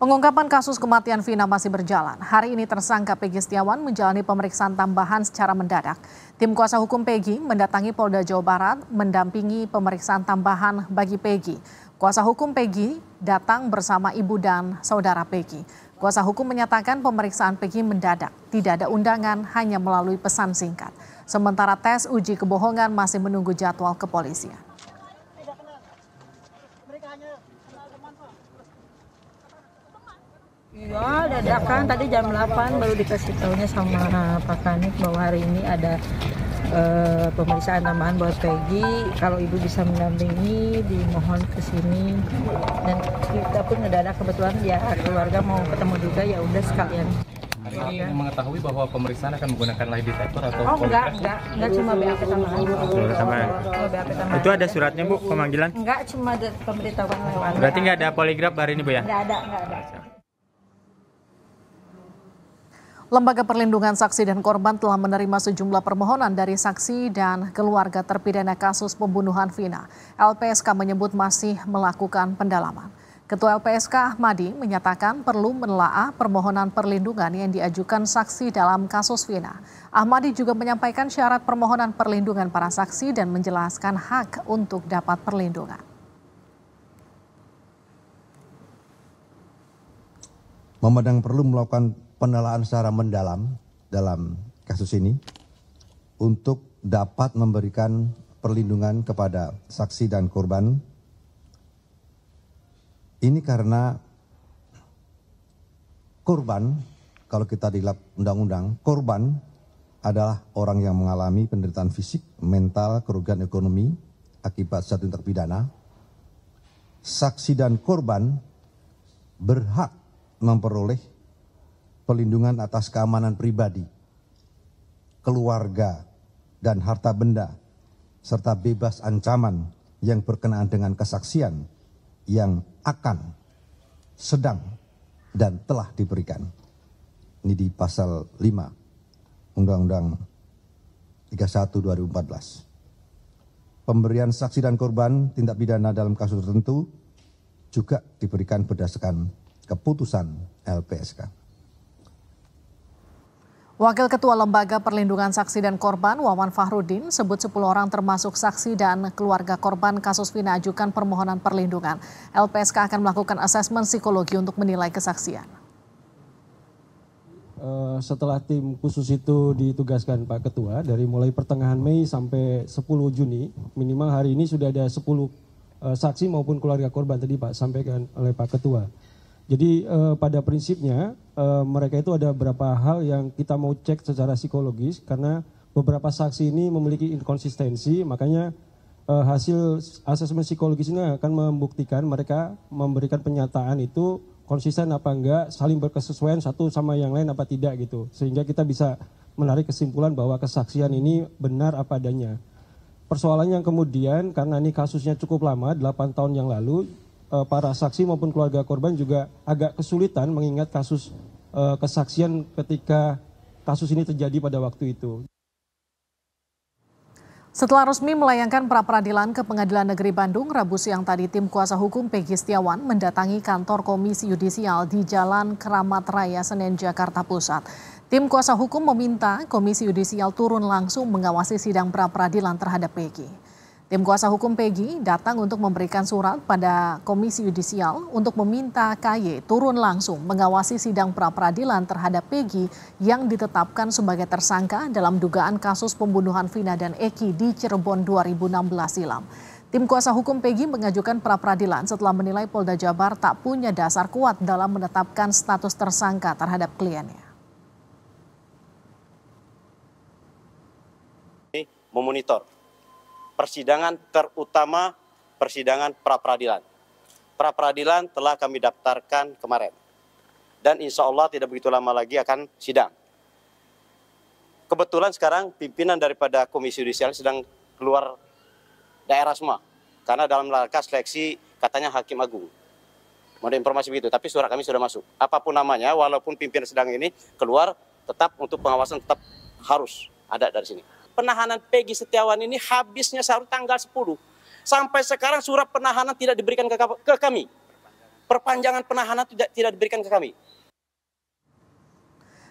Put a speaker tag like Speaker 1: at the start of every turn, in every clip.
Speaker 1: Pengungkapan kasus kematian Vina masih berjalan. Hari ini tersangka Peggy Setiawan menjalani pemeriksaan tambahan secara mendadak. Tim kuasa hukum Peggy mendatangi Polda Jawa Barat mendampingi pemeriksaan tambahan bagi Peggy. Kuasa hukum Peggy datang bersama ibu dan saudara Peggy. Kuasa hukum menyatakan pemeriksaan Peggy mendadak, tidak ada undangan, hanya melalui pesan singkat. Sementara tes uji kebohongan masih menunggu jadwal kepolisian.
Speaker 2: Iya, dadakan tadi jam 8 baru dikasih taunya
Speaker 1: sama eh, Pak Kanik bahwa hari ini ada uh, pemeriksaan tambahan buat Peggy. Kalau ibu bisa mendampingi, dimohon ke sini. Dan kita pun ngedadak kebetulan ya keluarga mau ketemu juga ya udah sekalian.
Speaker 2: Hari ini mengetahui bahwa pemeriksaan akan menggunakan lie detector atau Oh enggak, enggak,
Speaker 1: enggak cuma BAP tambahan. Oh, tambahan. Itu
Speaker 2: ada suratnya Bu, pemanggilan? Enggak, cuma ada pemberitahuan lewat. Berarti enggak ada poligraf hari ini Bu ya? Enggak ada, enggak ada.
Speaker 1: Lembaga Perlindungan Saksi dan Korban telah menerima sejumlah permohonan dari saksi dan keluarga terpidana kasus pembunuhan Vina. LPSK menyebut masih melakukan pendalaman. Ketua LPSK Ahmadi menyatakan perlu menelaah permohonan perlindungan yang diajukan saksi dalam kasus Vina. Ahmadi juga menyampaikan syarat permohonan perlindungan para saksi dan menjelaskan hak untuk dapat perlindungan.
Speaker 2: memandang perlu melakukan penelaan secara mendalam dalam kasus ini untuk dapat memberikan perlindungan kepada saksi dan korban. Ini karena korban, kalau kita di undang-undang, korban adalah orang yang mengalami penderitaan fisik, mental, kerugian ekonomi akibat satu terpidana. Saksi dan korban berhak memperoleh pelindungan atas keamanan pribadi, keluarga, dan harta benda, serta bebas ancaman yang berkenaan dengan kesaksian yang akan, sedang, dan telah diberikan. Ini di pasal 5 Undang-Undang 31 2014. Pemberian saksi dan korban tindak pidana dalam kasus tertentu juga diberikan berdasarkan keputusan LPSK.
Speaker 1: Wakil Ketua Lembaga Perlindungan Saksi dan Korban Wawan Fahrudin sebut 10 orang termasuk saksi dan keluarga korban kasus Vina ajukan permohonan perlindungan. LPSK akan melakukan asesmen psikologi untuk menilai kesaksian.
Speaker 2: Eh, setelah tim khusus itu ditugaskan Pak Ketua dari mulai pertengahan Mei sampai 10 Juni, minimal hari ini sudah ada 10 eh, saksi maupun keluarga korban tadi Pak sampaikan oleh Pak Ketua. Jadi uh, pada prinsipnya uh, mereka itu ada beberapa hal yang kita mau cek secara psikologis karena beberapa saksi ini memiliki inkonsistensi, makanya uh, hasil asesmen psikologis ini akan membuktikan mereka memberikan pernyataan itu konsisten apa enggak, saling berkesesuaian satu sama yang lain apa tidak gitu. Sehingga kita bisa menarik kesimpulan bahwa kesaksian ini benar apa adanya. Persoalannya yang kemudian karena ini kasusnya cukup lama, 8 tahun yang lalu, Eh, para saksi maupun keluarga korban juga agak kesulitan mengingat kasus eh, kesaksian ketika kasus ini terjadi pada waktu itu.
Speaker 1: Setelah resmi melayangkan pra peradilan ke Pengadilan Negeri Bandung, Rabu siang tadi tim kuasa hukum Peggy Setiawan mendatangi kantor Komisi Yudisial di Jalan Keramat Raya Senen Jakarta Pusat. Tim kuasa hukum meminta Komisi Yudisial turun langsung mengawasi sidang pra peradilan terhadap Peggy. Tim kuasa hukum Peggy datang untuk memberikan surat pada Komisi Yudisial untuk meminta KY turun langsung mengawasi sidang pra-peradilan terhadap Peggy yang ditetapkan sebagai tersangka dalam dugaan kasus pembunuhan Vina dan Eki di Cirebon 2016 silam. Tim kuasa hukum Peggy mengajukan pra-peradilan setelah menilai Polda Jabar tak punya dasar kuat dalam menetapkan status tersangka terhadap kliennya.
Speaker 2: memonitor persidangan terutama persidangan pra peradilan. Pra peradilan telah kami daftarkan kemarin. Dan insya Allah tidak begitu lama lagi akan sidang. Kebetulan sekarang pimpinan daripada Komisi Yudisial sedang keluar daerah semua. Karena dalam langkah seleksi katanya Hakim Agung. Mau informasi begitu, tapi surat kami sudah masuk. Apapun namanya, walaupun pimpinan sedang ini keluar, tetap untuk pengawasan tetap harus ada dari sini penahanan Peggy Setiawan ini habisnya seharus tanggal 10. Sampai sekarang surat penahanan tidak diberikan ke, ke kami. Perpanjangan penahanan tidak tidak diberikan ke kami.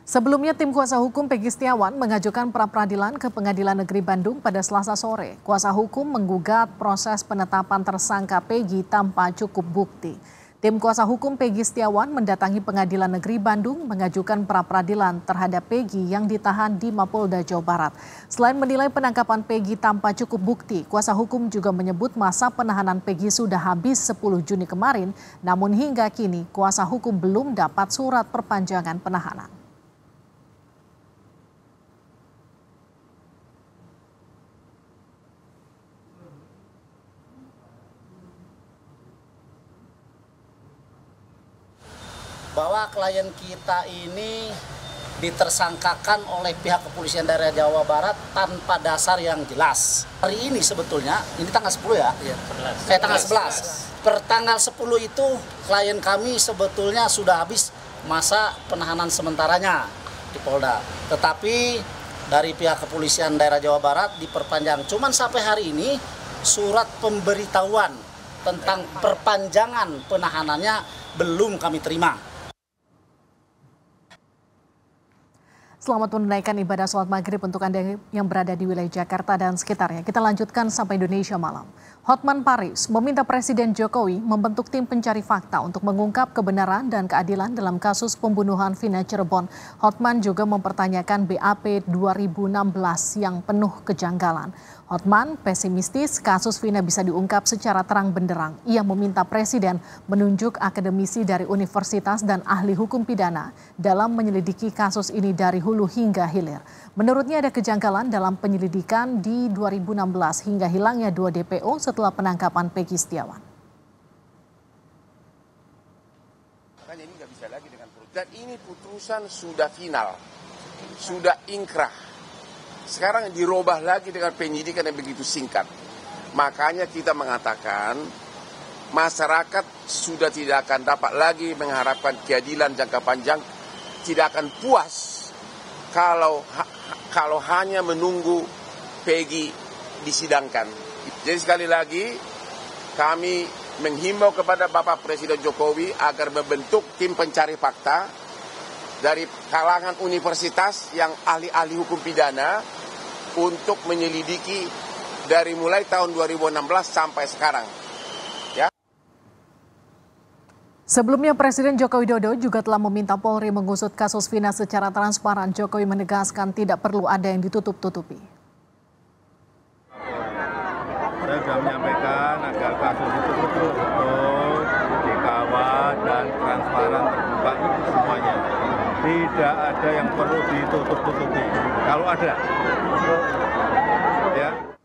Speaker 1: Sebelumnya tim kuasa hukum Peggy Setiawan mengajukan pra peradilan ke Pengadilan Negeri Bandung pada Selasa sore. Kuasa hukum menggugat proses penetapan tersangka Peggy tanpa cukup bukti. Tim kuasa hukum Peggy Setiawan mendatangi Pengadilan Negeri Bandung mengajukan pra peradilan terhadap Peggy yang ditahan di Mapolda Jawa Barat. Selain menilai penangkapan Peggy tanpa cukup bukti, kuasa hukum juga menyebut masa penahanan Peggy sudah habis 10 Juni kemarin, namun hingga kini kuasa hukum belum dapat surat perpanjangan penahanan.
Speaker 2: bahwa klien kita ini ditersangkakan oleh pihak kepolisian
Speaker 1: daerah Jawa Barat tanpa dasar yang jelas. Hari ini sebetulnya, ini tanggal 10 ya? Iya, Eh, tanggal 11. Per Pertanggal 10 itu klien kami sebetulnya sudah habis masa penahanan sementaranya di Polda. Tetapi
Speaker 2: dari pihak kepolisian daerah Jawa Barat diperpanjang cuman sampai hari ini surat pemberitahuan tentang perpanjangan penahanannya belum kami terima.
Speaker 1: Selamat menunaikan ibadah sholat maghrib untuk Anda yang berada di wilayah Jakarta dan sekitarnya. Kita lanjutkan sampai Indonesia malam. Hotman Paris meminta Presiden Jokowi membentuk tim pencari fakta untuk mengungkap kebenaran dan keadilan dalam kasus pembunuhan Vina Cirebon. Hotman juga mempertanyakan BAP 2016 yang penuh kejanggalan. Hotman pesimistis kasus Vina bisa diungkap secara terang benderang. Ia meminta Presiden menunjuk akademisi dari universitas dan ahli hukum pidana dalam menyelidiki kasus ini dari hulu hingga hilir. Menurutnya ada kejanggalan dalam penyelidikan di 2016 hingga hilangnya dua DPO setelah penangkapan Peggy Setiawan.
Speaker 2: Dan ini putusan sudah final, sudah ingkrah. Sekarang dirubah lagi dengan penyidikan yang begitu singkat. Makanya kita mengatakan masyarakat sudah tidak akan dapat lagi mengharapkan keadilan jangka panjang, tidak akan puas kalau kalau hanya menunggu Peggy disidangkan. Jadi sekali lagi kami menghimbau kepada Bapak Presiden Jokowi agar membentuk tim pencari fakta dari kalangan universitas yang ahli-ahli hukum pidana untuk menyelidiki dari mulai tahun 2016 sampai sekarang.
Speaker 1: Sebelumnya Presiden Joko Widodo juga telah meminta Polri mengusut kasus Vina secara transparan. Jokowi menegaskan tidak perlu ada yang ditutup-tutupi.
Speaker 2: Saya sudah menyampaikan agar kasus itu betul-betul dikawal dan transparan terbuka itu semuanya. Tidak ada yang perlu ditutup-tutupi. Kalau ada, ya.